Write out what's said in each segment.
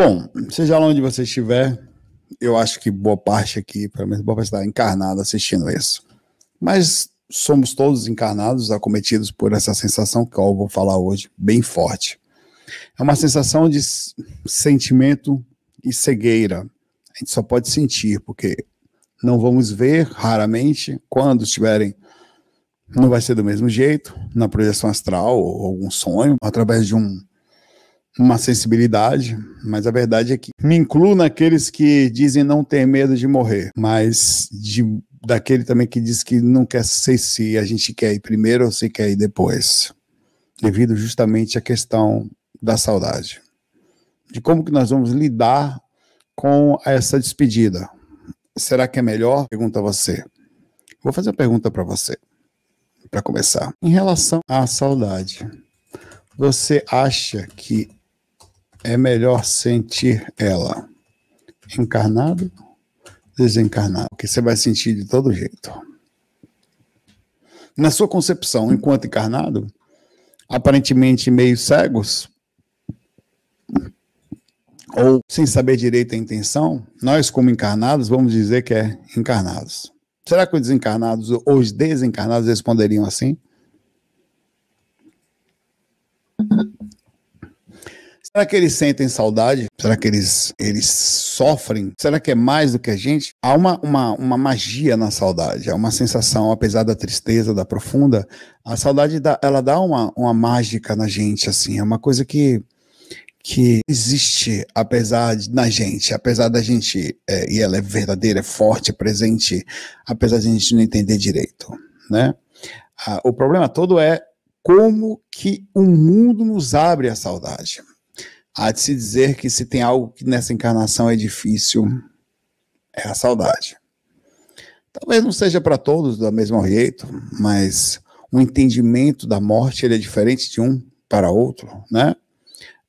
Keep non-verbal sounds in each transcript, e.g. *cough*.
Bom, seja lá onde você estiver, eu acho que boa parte aqui, pelo menos boa parte está encarnada assistindo isso. Mas somos todos encarnados, acometidos por essa sensação que eu vou falar hoje, bem forte. É uma sensação de sentimento e cegueira. A gente só pode sentir, porque não vamos ver raramente quando estiverem. Não vai ser do mesmo jeito, na projeção astral, ou algum sonho, através de um uma sensibilidade, mas a verdade é que me incluo naqueles que dizem não ter medo de morrer, mas de daquele também que diz que não quer ser se a gente quer ir primeiro ou se quer ir depois, devido justamente à questão da saudade, de como que nós vamos lidar com essa despedida. Será que é melhor? Pergunta você. Vou fazer uma pergunta para você, para começar. Em relação à saudade, você acha que é melhor sentir ela encarnado, desencarnado, que você vai sentir de todo jeito. Na sua concepção, enquanto encarnado, aparentemente meio cegos, ou sem saber direito a intenção, nós, como encarnados, vamos dizer que é encarnados. Será que os desencarnados ou os desencarnados responderiam assim? Será que eles sentem saudade? Será que eles, eles sofrem? Será que é mais do que a gente? Há uma, uma, uma magia na saudade, há uma sensação, apesar da tristeza, da profunda, a saudade dá, ela dá uma, uma mágica na gente, assim, é uma coisa que que existe apesar de, na gente, apesar da gente, é, e ela é verdadeira, é forte, é presente, apesar de a gente não entender direito, né? Ah, o problema todo é como que o mundo nos abre a saudade. Há de se dizer que se tem algo que nessa encarnação é difícil, é a saudade. Talvez não seja para todos do mesmo jeito, mas o entendimento da morte ele é diferente de um para outro, né?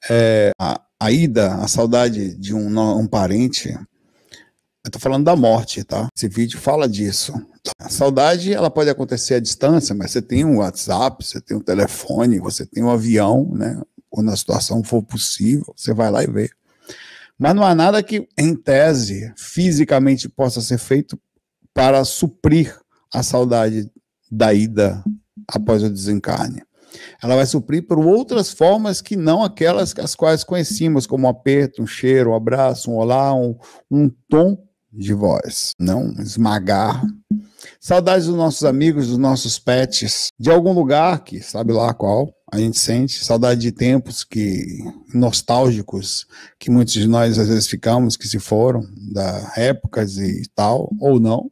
É, a, a, ida, a saudade de um, um parente, eu estou falando da morte, tá? Esse vídeo fala disso. A saudade, ela pode acontecer à distância, mas você tem um WhatsApp, você tem um telefone, você tem um avião, né? quando a situação for possível, você vai lá e vê. Mas não há nada que, em tese, fisicamente possa ser feito para suprir a saudade da ida após o desencarne. Ela vai suprir por outras formas que não aquelas as quais conhecíamos, como um aperto, um cheiro, um abraço, um olá, um, um tom de voz. Não esmagar. Saudades dos nossos amigos, dos nossos pets, de algum lugar que sabe lá qual, a gente sente saudade de tempos que nostálgicos que muitos de nós às vezes ficamos que se foram da épocas e tal ou não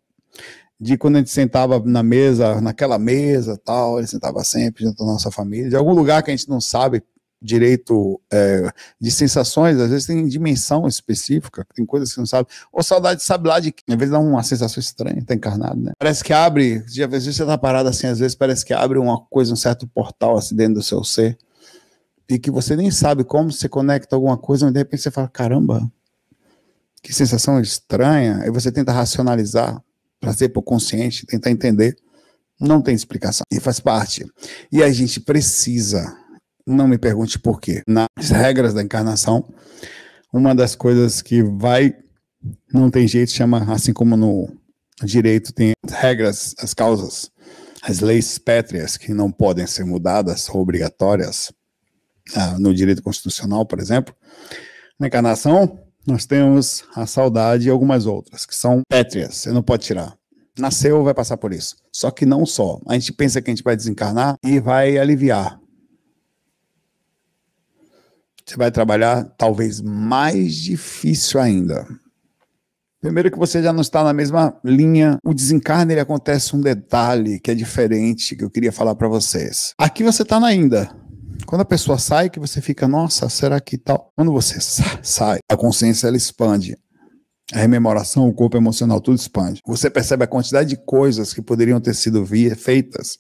de quando a gente sentava na mesa naquela mesa tal ele sentava sempre junto à nossa família de algum lugar que a gente não sabe direito é, de sensações, às vezes tem dimensão específica, tem coisas que você não sabe. Ou saudade sabe lá de que, às vezes dá uma sensação estranha, tá encarnado, né? Parece que abre, às vezes você tá parado assim, às vezes parece que abre uma coisa, um certo portal assim dentro do seu ser, e que você nem sabe como você conecta alguma coisa, mas de repente você fala, caramba, que sensação estranha, e você tenta racionalizar, trazer pro consciente, tentar entender. Não tem explicação. E faz parte. E a gente precisa não me pergunte por quê. Nas regras da encarnação, uma das coisas que vai. Não tem jeito, chama assim como no direito tem as regras, as causas, as leis pétreas que não podem ser mudadas ou obrigatórias ah, no direito constitucional, por exemplo. Na encarnação, nós temos a saudade e algumas outras que são pétreas, você não pode tirar. Nasceu, vai passar por isso. Só que não só. A gente pensa que a gente vai desencarnar e vai aliviar você vai trabalhar talvez mais difícil ainda. Primeiro que você já não está na mesma linha. O desencarne ele acontece um detalhe que é diferente que eu queria falar para vocês. Aqui você está na ainda. Quando a pessoa sai, que você fica, nossa, será que tal? Quando você sai, a consciência ela expande. A rememoração, o corpo emocional, tudo expande. Você percebe a quantidade de coisas que poderiam ter sido feitas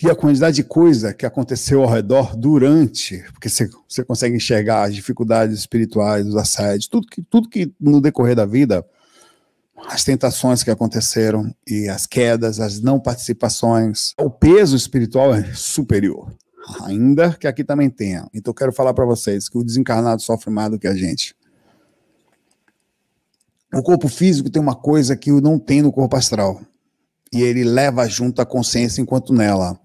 e a quantidade de coisa que aconteceu ao redor durante, porque você, consegue enxergar as dificuldades espirituais, os assédios, tudo que, tudo que no decorrer da vida, as tentações que aconteceram e as quedas, as não participações, o peso espiritual é superior. Ainda que aqui também tenha. Então, eu quero falar para vocês que o desencarnado sofre mais do que a gente. O corpo físico tem uma coisa que não tem no corpo astral. E ele leva junto a consciência enquanto nela.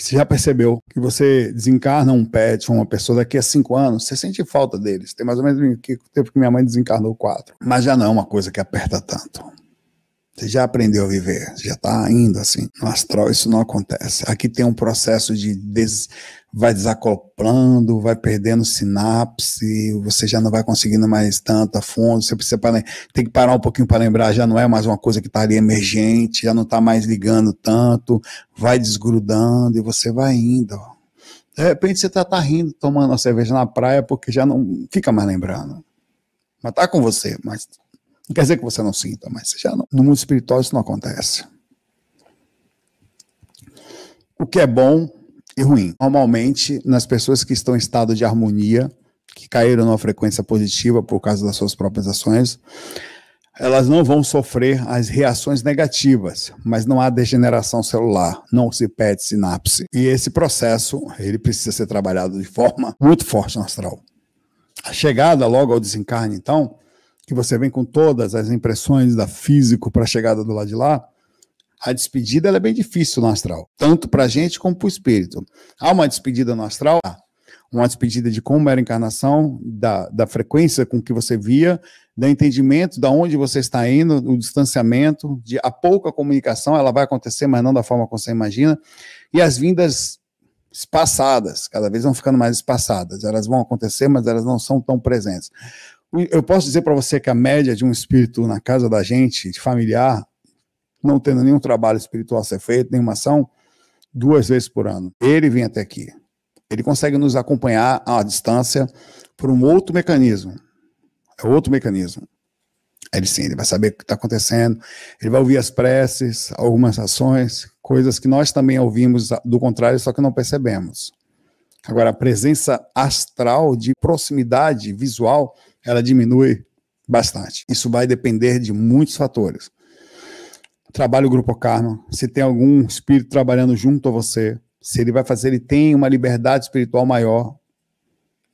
Você já percebeu que você desencarna um pet, uma pessoa daqui a cinco anos, você sente falta deles. Tem mais ou menos o tempo que minha mãe desencarnou quatro. Mas já não é uma coisa que aperta tanto. Você já aprendeu a viver, já está indo assim. No astral isso não acontece. Aqui tem um processo de des... vai desacoplando, vai perdendo sinapse, você já não vai conseguindo mais tanto a fundo, você precisa parar... tem que parar um pouquinho para lembrar, já não é mais uma coisa que está ali emergente, já não está mais ligando tanto, vai desgrudando e você vai indo. De repente você está tá rindo, tomando uma cerveja na praia, porque já não fica mais lembrando. Mas está com você, mas não quer dizer que você não sinta, mas já não, no mundo espiritual isso não acontece. O que é bom e ruim. Normalmente, nas pessoas que estão em estado de harmonia, que caíram numa frequência positiva por causa das suas próprias ações, elas não vão sofrer as reações negativas, mas não há degeneração celular, não se perde sinapse. E esse processo, ele precisa ser trabalhado de forma muito forte no astral. A chegada logo ao desencarne, então, que você vem com todas as impressões da físico para a chegada do lado de lá, a despedida é bem difícil no astral, tanto para a gente como para o espírito. Há uma despedida no astral, uma despedida de como era a encarnação, da, da frequência com que você via, do entendimento de onde você está indo, o distanciamento, de a pouca comunicação, ela vai acontecer, mas não da forma como você imagina, e as vindas espaçadas, cada vez vão ficando mais espaçadas, elas vão acontecer, mas elas não são tão presentes eu posso dizer para você que a média de um espírito na casa da gente, de familiar, não tendo nenhum trabalho espiritual a ser feito, nenhuma ação, duas vezes por ano. Ele vem até aqui. Ele consegue nos acompanhar à distância por um outro mecanismo. É outro mecanismo. Ele sim, ele vai saber o que está acontecendo, ele vai ouvir as preces, algumas ações, coisas que nós também ouvimos do contrário, só que não percebemos. Agora, a presença astral de proximidade visual ela diminui bastante. Isso vai depender de muitos fatores. Trabalha o grupo karma, se tem algum espírito trabalhando junto a você, se ele vai fazer, ele tem uma liberdade espiritual maior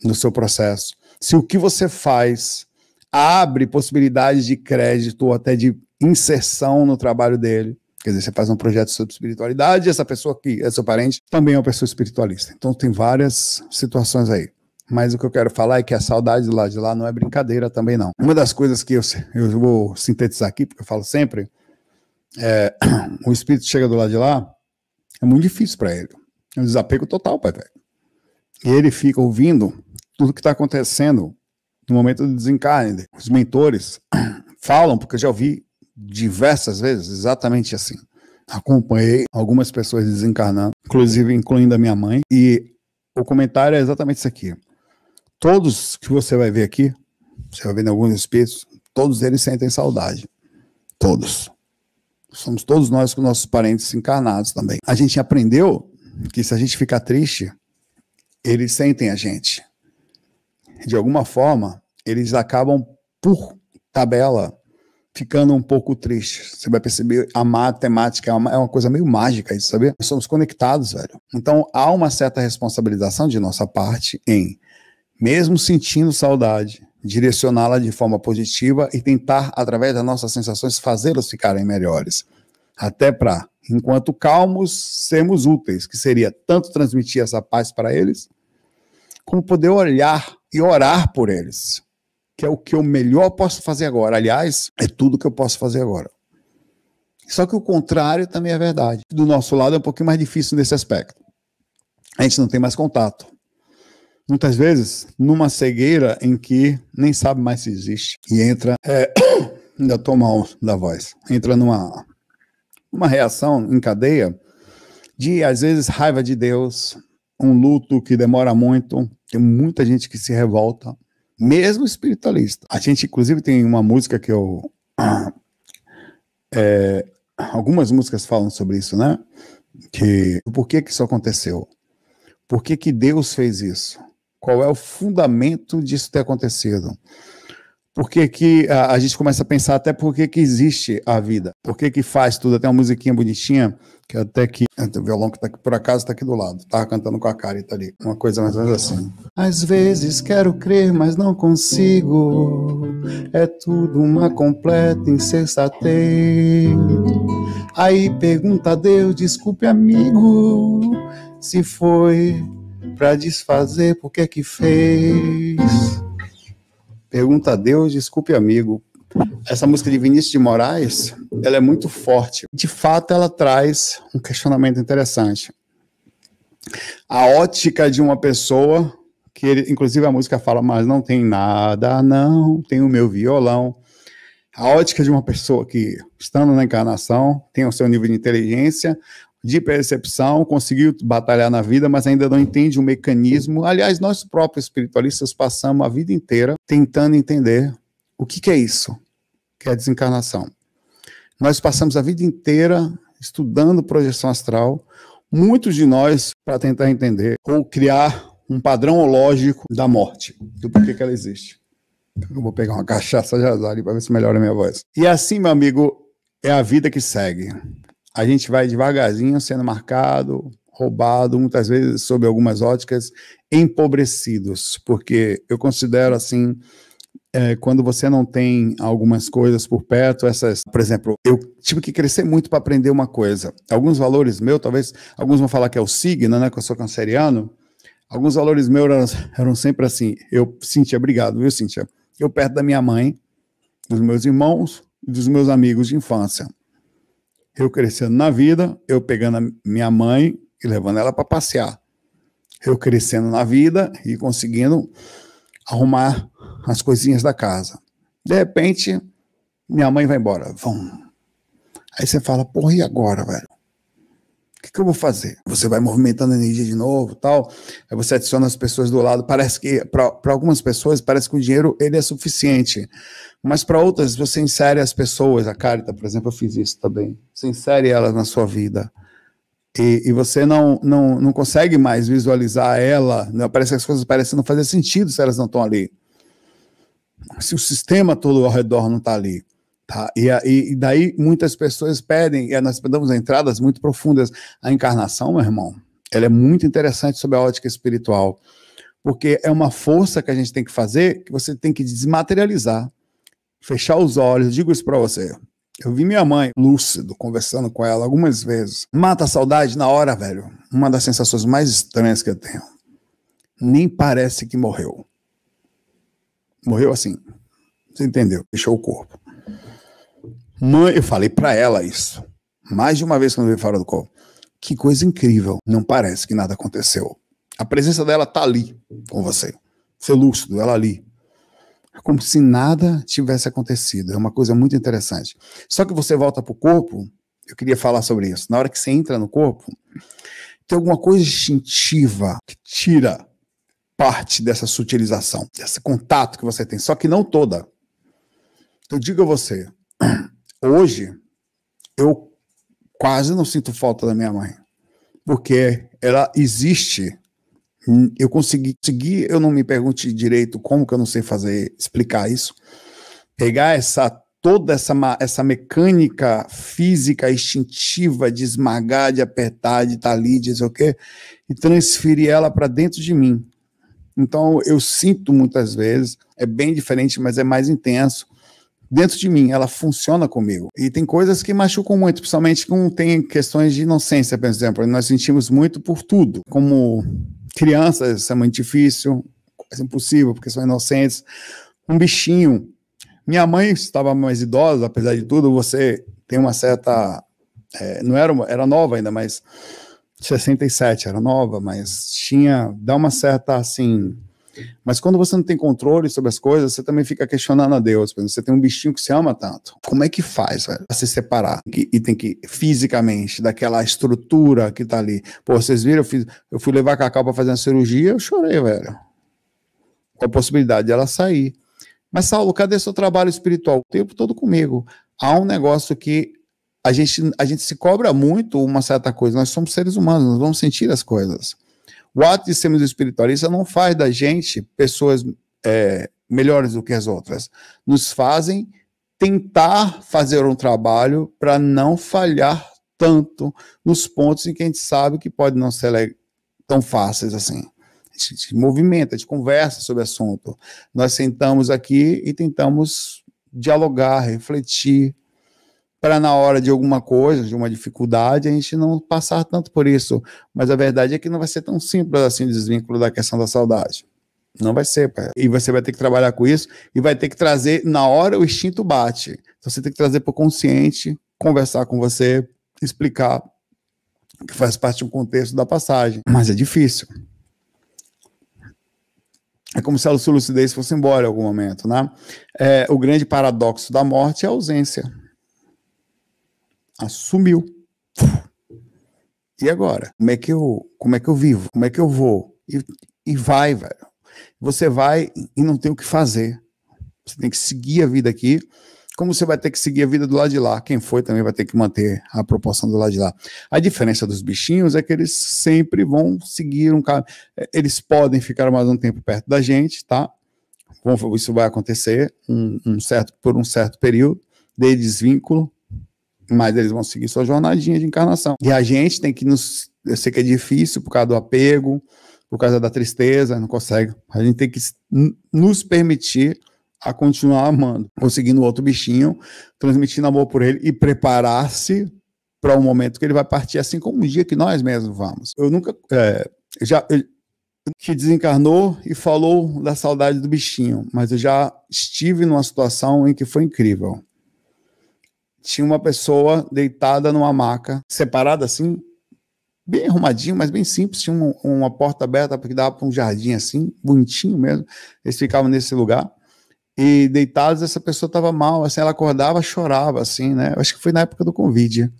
no seu processo. Se o que você faz abre possibilidades de crédito ou até de inserção no trabalho dele. Quer dizer, você faz um projeto sobre espiritualidade, essa pessoa que é seu parente também é uma pessoa espiritualista. Então tem várias situações aí. Mas o que eu quero falar é que a saudade lá de lá não é brincadeira também, não. Uma das coisas que eu, eu vou sintetizar aqui, porque eu falo sempre, é, *clears throat* o espírito chega do lado de lá, é muito difícil para ele. É um desapego total, pai velho. E ele fica ouvindo tudo que está acontecendo no momento do desencarne. Os mentores *clears throat* falam, porque eu já ouvi diversas vezes exatamente assim. Acompanhei algumas pessoas desencarnando, inclusive incluindo a minha mãe, e o comentário é exatamente isso aqui. Todos que você vai ver aqui, você vai ver em alguns espíritos, todos eles sentem saudade. Todos. Somos todos nós com nossos parentes encarnados também. A gente aprendeu que se a gente ficar triste, eles sentem a gente. De alguma forma, eles acabam por tabela ficando um pouco triste. Você vai perceber a matemática é uma, é coisa meio mágica isso, sabe? Nós somos conectados, velho. Então há uma certa responsabilização de nossa parte em mesmo sentindo saudade, direcioná-la de forma positiva e tentar, através das nossas sensações, fazê-las ficarem melhores. Até para, enquanto calmos, sermos úteis, que seria tanto transmitir essa paz para eles, como poder olhar e orar por eles, que é o que eu melhor posso fazer agora. Aliás, é tudo que eu posso fazer agora. Só que o contrário também é verdade. Do nosso lado é um pouquinho mais difícil nesse aspecto. A gente não tem mais contato muitas vezes numa cegueira em que nem sabe mais se existe e entra é, *coughs* ainda estou mal da voz entra numa uma reação em cadeia de às vezes raiva de Deus um luto que demora muito tem muita gente que se revolta mesmo espiritualista a gente inclusive tem uma música que eu *coughs* é, algumas músicas falam sobre isso né que por que que isso aconteceu por que, que Deus fez isso qual é o fundamento disso ter acontecido? Por que, que a, a, gente começa a pensar até por que, que existe a vida? Por que, que faz tudo? Até uma musiquinha bonitinha, que é até que. É, o violão que tá aqui, por acaso está aqui do lado. Tava tá cantando com a cara e tá ali. Uma coisa mais ou menos assim. Às vezes quero crer, mas não consigo. É tudo uma completa insensatez. Aí pergunta a Deus, desculpe, amigo, se foi para desfazer por que que fez. Pergunta a Deus, desculpe amigo. Essa música de Vinícius de Moraes, ela é muito forte. De fato, ela traz um questionamento interessante. A ótica de uma pessoa que ele, inclusive a música fala, mas não tem nada, não, tem o meu violão. A ótica de uma pessoa que, estando na encarnação, tem o seu nível de inteligência, de percepção, conseguiu batalhar na vida, mas ainda não entende o mecanismo. Aliás, nós próprios espiritualistas passamos a vida inteira tentando entender o que, que é isso, que é a desencarnação. Nós passamos a vida inteira estudando projeção astral, muitos de nós, para tentar entender ou criar um padrão lógico da morte, do porquê que ela existe. Eu vou pegar uma cachaça de azar para ver se melhora a minha voz. E assim, meu amigo, é a vida que segue a gente vai devagarzinho sendo marcado, roubado, muitas vezes, sob algumas óticas, empobrecidos, porque eu considero assim. É, quando você não tem algumas coisas por perto, essas, por exemplo, eu tive que crescer muito para aprender uma coisa. Alguns valores meus, talvez, alguns vão falar que é o signo, né, que eu sou canceriano. Alguns valores meus eram, eram sempre assim. Eu, Cintia, obrigado, viu, Cintia? Eu perto da minha mãe, dos meus irmãos, dos meus amigos de infância. Eu crescendo na vida, eu pegando a minha mãe e levando ela para passear. Eu crescendo na vida e conseguindo arrumar as coisinhas da casa. De repente, minha mãe vai embora. Vão. Aí você fala, porra, e agora, velho? que eu vou fazer? Você vai movimentando a energia de novo, tal. Aí você adiciona as pessoas do lado. Parece que para algumas pessoas parece que o dinheiro ele é suficiente, mas para outras você insere as pessoas. A Carita, por exemplo, eu fiz isso também. Você insere elas na sua vida. E, e, você não, não, não consegue mais visualizar ela, né? parece que as coisas parecem não fazer sentido se elas não estão ali. Se o sistema todo ao redor não está ali. Tá? E, e daí muitas pessoas pedem, e nós damos entradas muito profundas. A encarnação, meu irmão, ela é muito interessante sob a ótica espiritual, porque é uma força que a gente tem que fazer, que você tem que desmaterializar, fechar os olhos. Digo isso para você. Eu vi minha mãe, lúcido, conversando com ela algumas vezes. Mata a saudade na hora, velho. Uma das sensações mais estranhas que eu tenho. Nem parece que morreu. Morreu assim. Você entendeu? Fechou o corpo. Mãe, eu falei para ela isso. Mais de uma vez quando veio fora do colo. Que coisa incrível. Não parece que nada aconteceu. A presença dela tá ali com você. Seu lúcido, ela ali. É como se nada tivesse acontecido. É uma coisa muito interessante. Só que você volta pro corpo, eu queria falar sobre isso. Na hora que você entra no corpo, tem alguma coisa instintiva que tira parte dessa sutilização, desse contato que você tem, só que não toda. Então diga você, hoje eu quase não sinto falta da minha mãe, porque ela existe. Eu consegui, seguir. eu não me pergunte direito como que eu não sei fazer, explicar isso. Pegar essa toda essa, essa mecânica física instintiva de esmagar, de apertar, de estar tá ali, de dizer o quê, e transferir ela para dentro de mim. Então eu sinto muitas vezes, é bem diferente, mas é mais intenso dentro de mim, ela funciona comigo. E tem coisas que machucam muito, principalmente quando tem questões de inocência, por exemplo. Nós sentimos muito por tudo. Como crianças, isso é muito difícil, é impossível, porque são inocentes. Um bichinho. Minha mãe estava mais idosa, apesar de tudo, você tem uma certa. É, não era, era nova ainda, mas. 67 era nova, mas tinha. dá uma certa, assim mas quando você não tem controle sobre as coisas, você também fica questionando a Deus. Por exemplo, você tem um bichinho que se ama tanto. Como é que faz, velho? Pra se separar. E, e tem que, fisicamente, daquela estrutura que tá ali. Pô, vocês viram? Eu, fiz, eu fui levar a Cacau pra fazer uma cirurgia, eu chorei, velho. Com a possibilidade dela sair. Mas, Saulo, cadê seu trabalho espiritual? O tempo todo comigo. Há um negócio que a gente, a gente se cobra muito uma certa coisa. Nós somos seres humanos, nós vamos sentir as coisas. O ato de sermos espiritualistas não faz da gente pessoas é, melhores do que as outras. Nos fazem tentar fazer um trabalho para não falhar tanto nos pontos em que a gente sabe que pode não ser tão fáceis assim. A gente se movimenta, a gente conversa sobre o assunto. Nós sentamos aqui e tentamos dialogar, refletir, para na hora de alguma coisa, de uma dificuldade, a gente não passar tanto por isso. Mas a verdade é que não vai ser tão simples assim o desvínculo da questão da saudade. Não vai ser, pai. E você vai ter que trabalhar com isso e vai ter que trazer, na hora o instinto bate. Então você tem que trazer para o consciente, conversar com você, explicar que faz parte de um contexto da passagem. Mas é difícil. É como se a lucidez fosse embora em algum momento, né? É, o grande paradoxo da morte é a ausência assumiu. E agora? Como é que eu, como é que eu vivo? Como é que eu vou? E, e vai, velho. Você vai e não tem o que fazer. Você tem que seguir a vida aqui, como você vai ter que seguir a vida do lado de lá. Quem foi também vai ter que manter a proporção do lado de lá. A diferença dos bichinhos é que eles sempre vão seguir um caminho. É, eles podem ficar mais um tempo perto da gente, tá? isso vai acontecer um, um certo, por um certo período de desvínculo, mas eles vão seguir sua jornadinha de encarnação. E a gente tem que nos. Eu sei que é difícil por causa do apego, por causa da tristeza, não consegue. A gente tem que nos permitir a continuar amando, conseguindo outro bichinho, transmitindo amor por ele e preparar-se para o um momento que ele vai partir, assim como um dia que nós mesmos vamos. Eu nunca. É, já. Eu, que desencarnou e falou da saudade do bichinho, mas eu já estive numa situação em que foi incrível tinha uma pessoa deitada numa maca, separada assim, bem arrumadinho, mas bem simples. Tinha um, uma porta aberta que dava para um jardim assim, bonitinho mesmo. Eles ficavam nesse lugar. E deitados, essa pessoa estava mal, assim, ela acordava, chorava, assim, né? Eu acho que foi na época do covid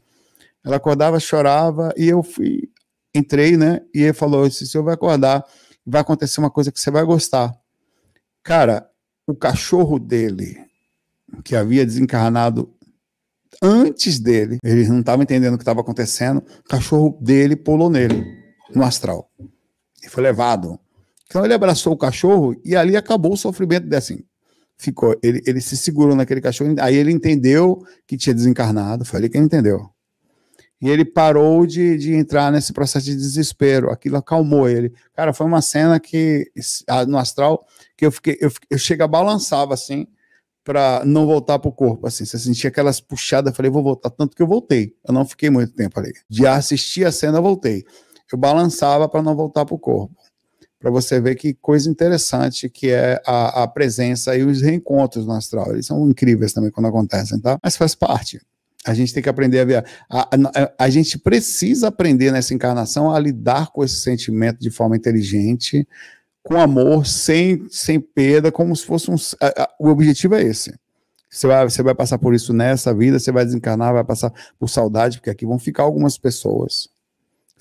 Ela acordava, chorava, e eu fui, entrei, né? E ele falou: esse senhor vai acordar, vai acontecer uma coisa que você vai gostar. Cara, o cachorro dele, que havia desencarnado Antes dele, ele não estava entendendo o que estava acontecendo, o cachorro dele pulou nele, no astral. E foi levado. Então ele abraçou o cachorro e ali acabou o sofrimento dele, assim. Ficou, ele, ele se segurou naquele cachorro, aí ele entendeu que tinha desencarnado, foi ali que ele entendeu. E ele parou de, de entrar nesse processo de desespero, aquilo acalmou ele. Cara, foi uma cena que, no astral, que eu fiquei, eu, eu chego a balançava assim, para não voltar pro corpo, assim. Você sentia aquelas puxadas, eu falei, vou voltar, tanto que eu voltei. Eu não fiquei muito tempo ali. De assistir a cena, eu voltei. Eu balançava para não voltar pro corpo. Para você ver que coisa interessante que é a, a presença e os reencontros no astral. Eles são incríveis também quando acontecem, tá? Mas faz parte. A gente tem que aprender a via... A, a, a, gente precisa aprender nessa encarnação a lidar com esse sentimento de forma inteligente, com amor, sem, sem perda, como se fosse um. A, a, o objetivo é esse. Você vai, você vai passar por isso nessa vida, você vai desencarnar, vai passar por saudade, porque aqui vão ficar algumas pessoas.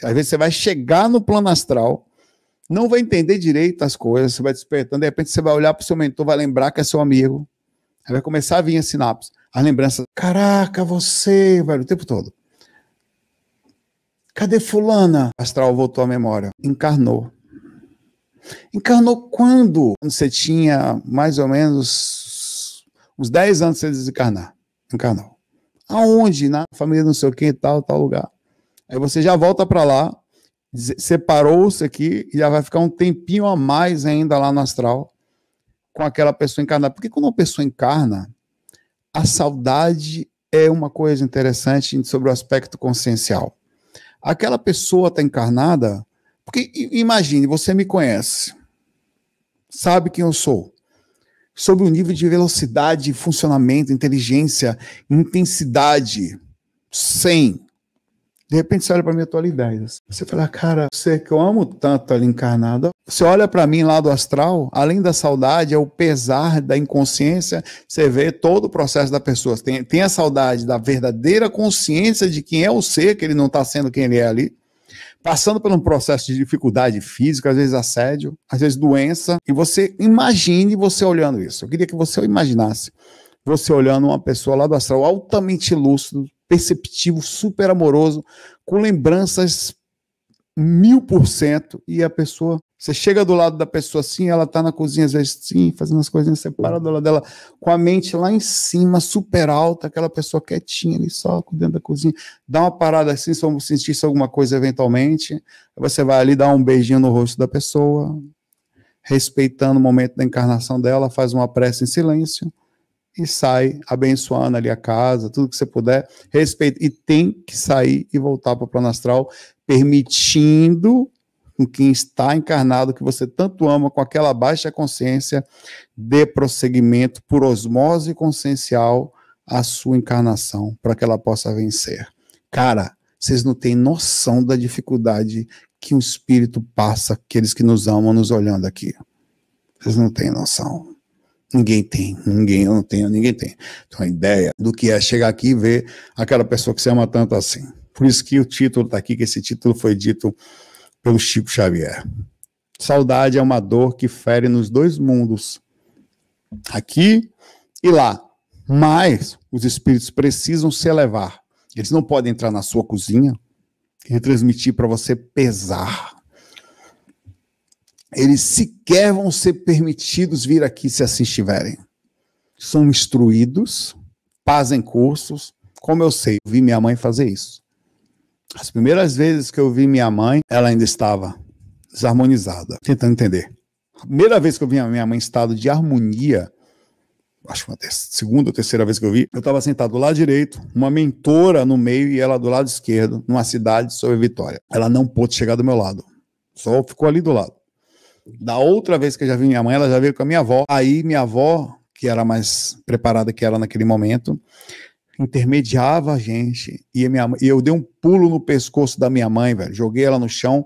Às vezes você vai chegar no plano astral, não vai entender direito as coisas, você vai despertando, de repente você vai olhar para o seu mentor, vai lembrar que é seu amigo, aí vai começar a vir a sinapse, as lembranças. Caraca, você, velho, o tempo todo. Cadê fulana? Astral voltou à memória, encarnou. Encarnou quando? Quando você tinha mais ou menos uns 10 anos de desencarnar. Encarnou. Aonde? Na família não sei o que, tal, tal lugar. Aí você já volta para lá, separou-se aqui e já vai ficar um tempinho a mais ainda lá no astral com aquela pessoa encarnada. Porque quando uma pessoa encarna, a saudade é uma coisa interessante sobre o aspecto consciencial. Aquela pessoa está encarnada, porque imagine, você me conhece, sabe quem eu sou, sobre o nível de velocidade, funcionamento, inteligência, intensidade, sem. De repente você olha para minha atualidade. Assim. Você fala, cara, você que eu amo tanto ali encarnado. Você olha para mim lá do astral, além da saudade, é o pesar da inconsciência. Você vê todo o processo da pessoa. Tem, tem a saudade da verdadeira consciência de quem é o ser, que ele não está sendo quem ele é ali passando por um processo de dificuldade física, às vezes assédio, às vezes doença, e você imagine você olhando isso. Eu queria que você imaginasse você olhando uma pessoa lá do astral altamente lúcido, perceptivo, super amoroso, com lembranças mil por cento, e a pessoa você chega do lado da pessoa assim, ela tá na cozinha, às vezes sim, fazendo as coisinhas do lado dela, com a mente lá em cima, super alta, aquela pessoa quietinha ali, só dentro da cozinha. Dá uma parada assim, se você sentir alguma coisa eventualmente, você vai ali dar um beijinho no rosto da pessoa, respeitando o momento da encarnação dela, faz uma prece em silêncio e sai abençoando ali a casa, tudo que você puder, respeita. E tem que sair e voltar para o plano astral, permitindo com quem está encarnado, que você tanto ama, com aquela baixa consciência, dê prosseguimento por osmose consciencial à sua encarnação, para que ela possa vencer. Cara, vocês não têm noção da dificuldade que um espírito passa, aqueles que nos amam nos olhando aqui. Vocês não têm noção. Ninguém tem, ninguém, eu não tenho, ninguém tem. Então, a ideia do que é chegar aqui e ver aquela pessoa que você ama tanto assim. Por isso que o título está aqui, que esse título foi dito pelo Chico Xavier. Saudade é uma dor que fere nos dois mundos, aqui e lá. Mas os espíritos precisam se elevar. Eles não podem entrar na sua cozinha e transmitir para você pesar. Eles sequer vão ser permitidos vir aqui se assim estiverem. São instruídos, fazem cursos, como eu sei, vi minha mãe fazer isso. As primeiras vezes que eu vi minha mãe, ela ainda estava desarmonizada, tentando entender. A primeira vez que eu vi a minha mãe em estado de harmonia, acho que a segunda ou terceira vez que eu vi, eu estava sentado do lado direito, uma mentora no meio e ela do lado esquerdo, numa cidade sobre Vitória. Ela não pôde chegar do meu lado, só ficou ali do lado. Da outra vez que eu já vi minha mãe, ela já veio com a minha avó. Aí minha avó, que era mais preparada que ela naquele momento, intermediava a gente. E, a minha, e eu dei um pulo no pescoço da minha mãe, velho. Joguei ela no chão,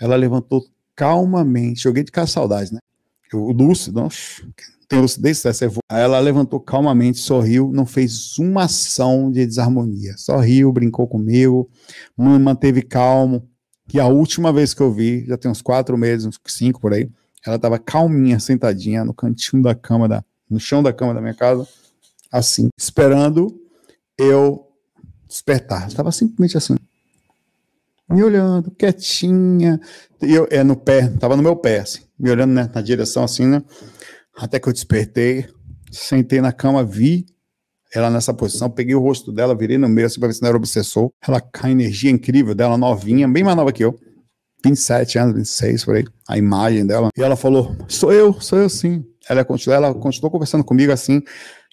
ela levantou calmamente. Joguei de cara saudade, né? Eu, lúcido, não tem lucidez, essa Ela levantou calmamente, sorriu, não fez uma ação de desarmonia. Sorriu, brincou comigo, me manteve calmo. E a última vez que eu vi, já tem uns quatro meses, uns cinco por aí, ela estava calminha, sentadinha no cantinho da cama, da, no chão da cama da minha casa, assim, esperando eu despertar. Estava simplesmente assim, me olhando, quietinha. eu é no pé, estava no meu pé, assim, me olhando né, na direção assim, né? Até que eu despertei, sentei na cama, vi ela nessa posição, peguei o rosto dela, virei no meio assim para ver se não era obsessor. Ela, a energia incrível dela, novinha, bem mais nova que eu. 27 anos, 26, por aí, a imagem dela. E ela falou: Sou eu, sou eu sim. Ela continuou, ela continuou conversando comigo assim,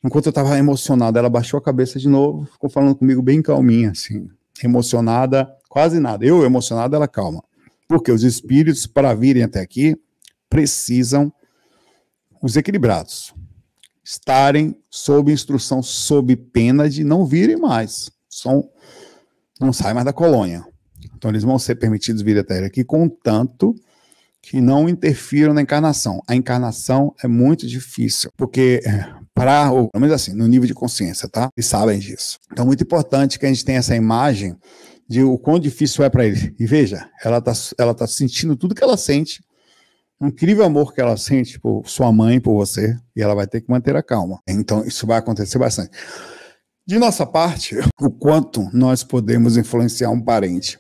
Enquanto eu estava emocionada, ela baixou a cabeça de novo, ficou falando comigo bem calminha, assim. Emocionada, quase nada. Eu, emocionada, ela calma. Porque os espíritos, para virem até aqui, precisam, os equilibrados, estarem sob instrução, sob pena de não virem mais. São, não saem mais da colônia. Então, eles vão ser permitidos vir até aqui, contanto que não interfiram na encarnação. A encarnação é muito difícil, porque é, para, o, pelo menos assim, no nível de consciência, tá? E sabem disso. Então, muito importante que a gente tenha essa imagem de o quão difícil é para ele. E veja, ela tá, ela tá sentindo tudo que ela sente, incrível amor que ela sente por sua mãe, por você, e ela vai ter que manter a calma. Então, isso vai acontecer bastante. De nossa parte, *laughs* o quanto nós podemos influenciar um parente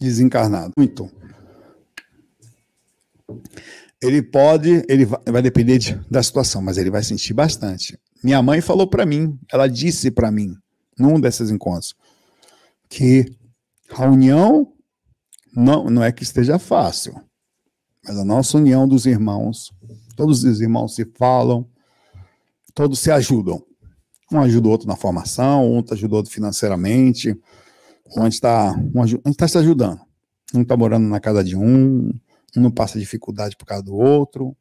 desencarnado. Muito. Ele pode, ele vai depender de, da situação, mas ele vai sentir bastante. Minha mãe falou para mim, ela disse para mim, num desses encontros, que a união não, não é que esteja fácil, mas a nossa união dos irmãos, todos os irmãos se falam, todos se ajudam. Um ajuda o outro na formação, outro ajuda o outro financeiramente, um está um tá se ajudando. Um está morando na casa de um, um não passa dificuldade por causa do outro,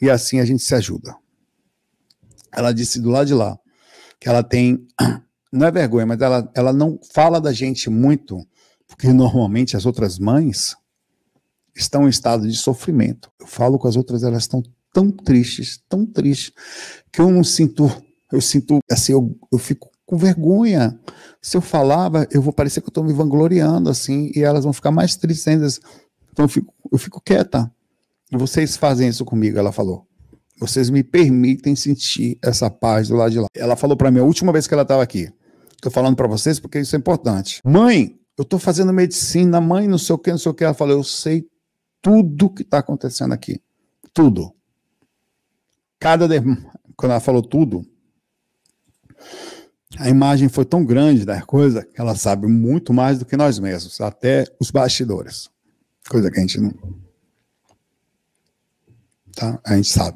e assim a gente se ajuda. Ela disse do lado de lá que ela tem, *coughs* não é vergonha, mas ela, ela não fala da gente muito, porque normalmente as outras mães estão em estado de sofrimento. Eu falo com as outras, elas estão tão tristes, tão tristes, que eu não sinto, eu sinto, assim, eu, eu fico com vergonha. Se eu falava, eu vou parecer que eu estou me vangloriando, assim, e elas vão ficar mais tristes ainda. Assim, então eu fico, eu fico quieta. Vocês fazem isso comigo, ela falou. Vocês me permitem sentir essa paz do lado de lá. Ela falou para mim a última vez que ela estava aqui. Estou falando para vocês porque isso é importante. Mãe, eu estou fazendo medicina, mãe, não sei o que, não sei o que. Ela falou, eu sei tudo que está acontecendo aqui. Tudo. Cada. De... Quando ela falou tudo, a imagem foi tão grande da coisa que ela sabe muito mais do que nós mesmos, até os bastidores. Coisa que a gente não. Tá? A gente sabe.